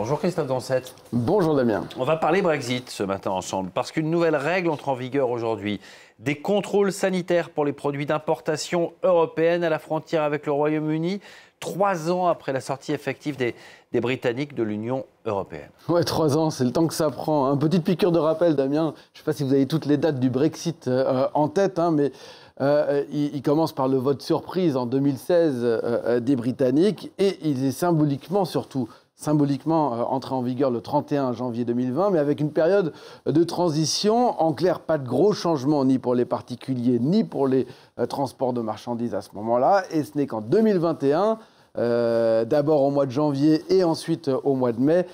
Bonjour Christophe Dansette. Bonjour Damien. On va parler Brexit ce matin ensemble parce qu'une nouvelle règle entre en vigueur aujourd'hui. Des contrôles sanitaires pour les produits d'importation européenne à la frontière avec le Royaume-Uni, trois ans après la sortie effective des, Britanniques de l'Union européenne. Ouais, trois ans, c'est le temps que ça prend. Un hein. Petite piqûre de rappel, Damien. Je ne sais pas si vous avez toutes les dates du Brexit euh, en tête, hein, mais euh, il, commence par le vote surprise en 2016 euh, des Britanniques et il est symboliquement surtout symboliquement euh, entrer en vigueur le 31 janvier 2020, mais avec une période de transition. En clair, pas de gros changements ni pour les particuliers ni pour les euh, transports de marchandises à ce moment-là. Et ce n'est qu'en 2021 euh, d'abord au mois de janvier et ensuite au mois de mai,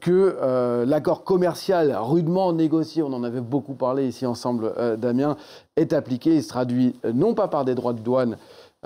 que l'accord commercial rudement négocié, on en avait beaucoup parlé ici ensemble, Damien, est appliqué. Il se traduit non pas par des droits de douane,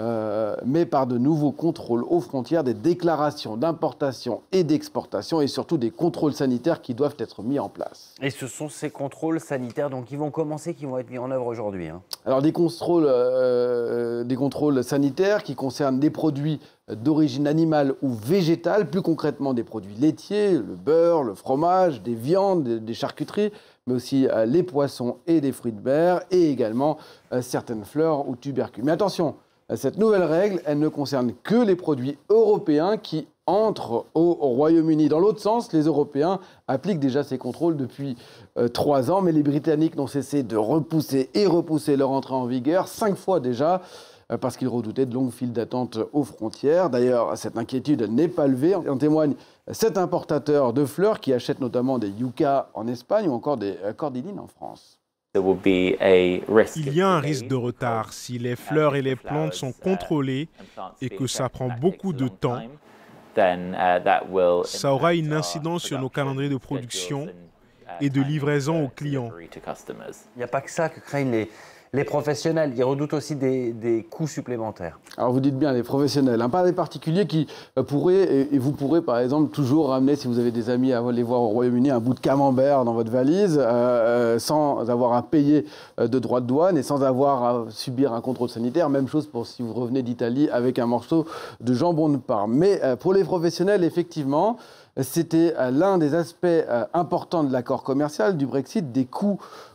euh, mais par de nouveaux contrôles aux frontières des déclarations d'importation et d'exportation et surtout des contrôles sanitaires qui doivent être mis en place. Et ce sont ces contrôles sanitaires donc, qui vont commencer, qui vont être mis en œuvre aujourd'hui hein. Alors des contrôles, euh, des contrôles sanitaires qui concernent des produits d'origine animale ou végétale, plus concrètement des produits laitiers, le beurre, le fromage, des viandes, des charcuteries, mais aussi euh, les poissons et des fruits de mer, et également certaines fleurs ou tubercules. Mais attention, cette nouvelle règle, elle ne concerne que les produits européens qui entrent au Royaume-Uni. Dans l'autre sens, les Européens appliquent déjà ces contrôles depuis euh, trois ans, mais les Britanniques n'ont cessé de repousser et repousser leur entrée en vigueur, cinq fois déjà euh, parce qu'ils redoutaient de longues files d'attente aux frontières. D'ailleurs, cette inquiétude n'est pas levée. En témoigne cet importateur de fleurs qui achète notamment des yuccas en Espagne ou encore des euh, cordylines en France. Il y a un risque de retard uh, si les uh, fleurs et les plantes sont uh, contrôlées et que ça prend beaucoup de temps. Ça aura une incidence sur nos calendriers de production et de livraison aux clients. Il a pas que ça que les, les professionnels, ils redoutent aussi des, coûts supplémentaires. Alors vous dites bien les professionnels, Un hein, pas les particuliers qui euh, pourraient, et, vous pourrez par exemple toujours ramener, si vous avez des amis à aller voir au Royaume-Uni, un bout de camembert dans votre valise, euh, euh, sans avoir à payer de droits de douane et sans avoir à subir un contrôle sanitaire. Même chose pour si vous revenez d'Italie avec un morceau de jambon de parme. Mais pour les professionnels, effectivement, c'était euh, l'un des aspects euh, importants de l'accord commercial du Brexit.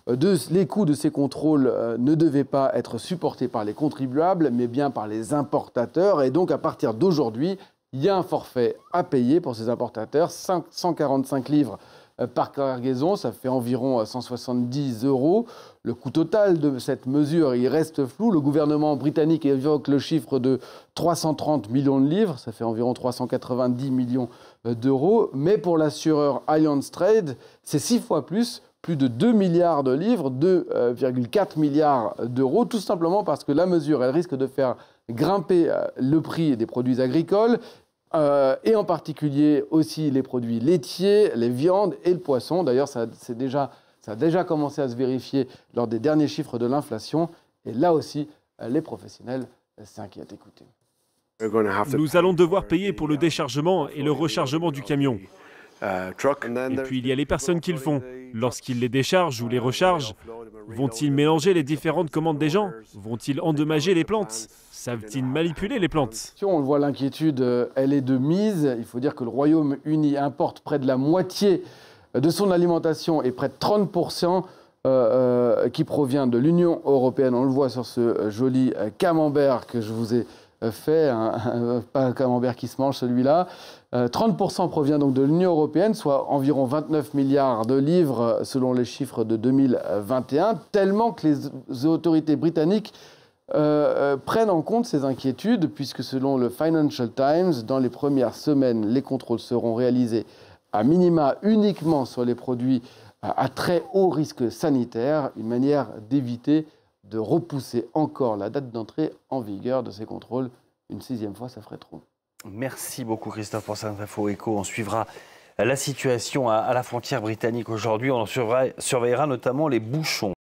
Euh, les coûts de ces contrôles ne devaient pas être supportés par les contribuables, mais bien par les importateurs. Et donc, à partir d'aujourd'hui, il y a un forfait à payer pour ces importateurs, 545 livres euh, par cargaison, ça fait environ 170 euh, euros. Le coût total de cette mesure, il reste flou. Le gouvernement britannique évoque le chiffre de 330 millions de livres, ça fait environ 390 millions euh, d'euros. Mais pour l'assureur Allianz Trade, c'est six fois plus, plus de 2 milliards de livres, 2,4 milliards d'euros, tout simplement parce que la mesure, elle risque de faire grimper le prix des produits agricoles euh, et en particulier aussi les produits laitiers, les viandes et le poisson. D'ailleurs, ça, déjà, ça a déjà commencé à se vérifier lors des derniers chiffres de l'inflation. Et là aussi, les professionnels s'inquiètent. Écoutez. Nous allons devoir payer pour le déchargement uh, et le rechargement du camion. Uh, et puis il y a les personnes qui le font. Lorsqu'ils uh, les déchargent ou les rechargent, Vont-ils mélanger les différentes commandes des gens Vont-ils endommager les plantes Savent-ils manipuler les plantes On le voit, l'inquiétude, euh, elle est de mise. Il faut dire que le Royaume-Uni importe près de la moitié euh, de son alimentation et près de 30% euh, qui provient de l'Union européenne. On le voit sur ce joli camembert que je vous ai euh, fait un, pas camembert qui se mange celui-là. 30% euh, provient donc de l'Union européenne, soit environ 29 milliards de livres euh, selon les chiffres de 2021, tellement que les autorités britanniques prennent en compte ces inquiétudes, puisque selon le Financial Times, dans les premières semaines, les contrôles seront réalisés à minima uniquement sur les produits à très haut risque sanitaire, une manière d'éviter de repousser encore la date d'entrée en vigueur de ces contrôles. Une sixième fois, ça ferait trop. Merci beaucoup Christophe pour cette info écho. On suivra la situation à la frontière britannique aujourd'hui. On surveillera notamment les bouchons.